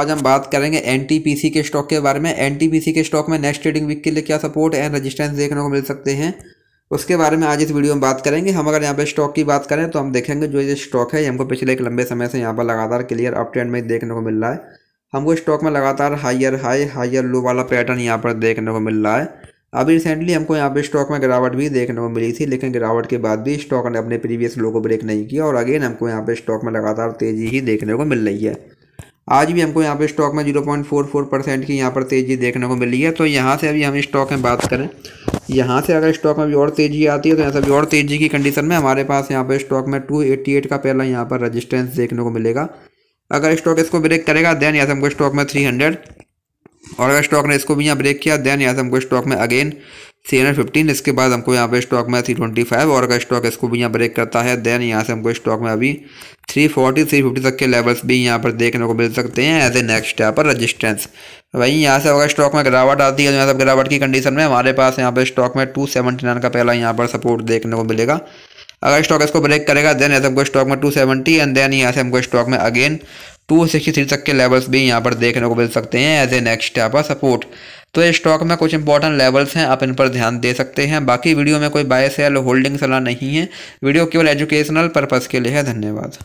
आज हम बात करेंगे एन के स्टॉक के बारे में एन के स्टॉक में नेक्स्ट ट्रेडिंग वीक के लिए क्या सपोर्ट एंड रजिस्टेंस देखने को मिल सकते हैं उसके बारे में आज इस वीडियो में बात करेंगे हम अगर यहाँ पे स्टॉक की बात करें तो हम देखेंगे जो ये स्टॉक है हमको पिछले एक लंबे समय से यहाँ पर लगातार क्लियर अप ट्रेंड में देखने को मिल रहा है हमको स्टॉक में लगातार हाइयर हाई हाइयर लो वाला पैटर्न यहाँ पर देखने को मिल रहा है अभी रिसेंटली हमको यहाँ पे स्टॉक में गिरावट भी देखने को मिली थी लेकिन गिरावट के बाद भी स्टॉक ने अपने प्रीवियस लो को ब्रेक नहीं किया और अगेन हमको यहाँ पे स्टॉक में लगातार तेज़ी ही देखने को मिल रही है आज भी हमको यहाँ पे स्टॉक में zero point four four percent की यहाँ पर तेज़ी देखने को मिली है तो यहाँ से अभी हम स्टॉक में बात करें यहाँ से अगर स्टॉक में भी और तेज़ी आती है तो यहाँ से भी और तेज़ी की कंडीशन में हमारे पास यहाँ पर स्टॉक में टू एट्टी एट का पहला यहाँ पर रजिस्टेंस देखने को मिलेगा अगर स्टॉक इसको ब्रेक करेगा देन यहाँ से हमको स्टॉक में थ्री हंड्रेड और अगर स्टॉक ने इसको भी यहाँ ब्रेक किया देन यहाँ से हमको स्टॉक में अगेन थ्री हंड्रेड फिफ्टीन इसके बाद हमको यहाँ पे स्टॉक में थ्री ट्वेंटी फाइव और अगर स्टॉक इसको भी यहाँ ब्रेक करता है देन यहाँ से हमको स्टॉक में अभी थ्री फोर्टी थ्री फिफ्टी तक के लेवल्स भी यहाँ पर देखने को मिल सकते हैं एज ए नेक्स्ट यहाँ पर रजिस्टेंस तो वहीं यहाँ से अगर स्टॉक में गिरावट आती है तो यहाँ सब गिरावट की कंडीशन में हमारे पास यहाँ पर स्टॉक में टू सेवेंटी नाइन का पहला यहाँ पर सपोर्ट देखने को मिलेगा अगर स्टॉक इसको ब्रेक करेगा देन ऐसे हमको स्टॉक में टू सेवेंटी एंड देन यहाँ से हमको स्टॉक में अगेन टू सिक्सटी थ्री तक के लेवल्स भी यहाँ पर देखने को मिल सकते हैं एज ए नेक्स्ट यहाँ पर सपोर्ट तो ये स्टॉक में कुछ इंपॉर्टेंट लेवल्स हैं आप इन पर ध्यान दे सकते हैं बाकी वीडियो में कोई बाय सेल होल्डिंग सलाह नहीं है वीडियो केवल एजुकेशनल पर्पज़ के लिए है धन्यवाद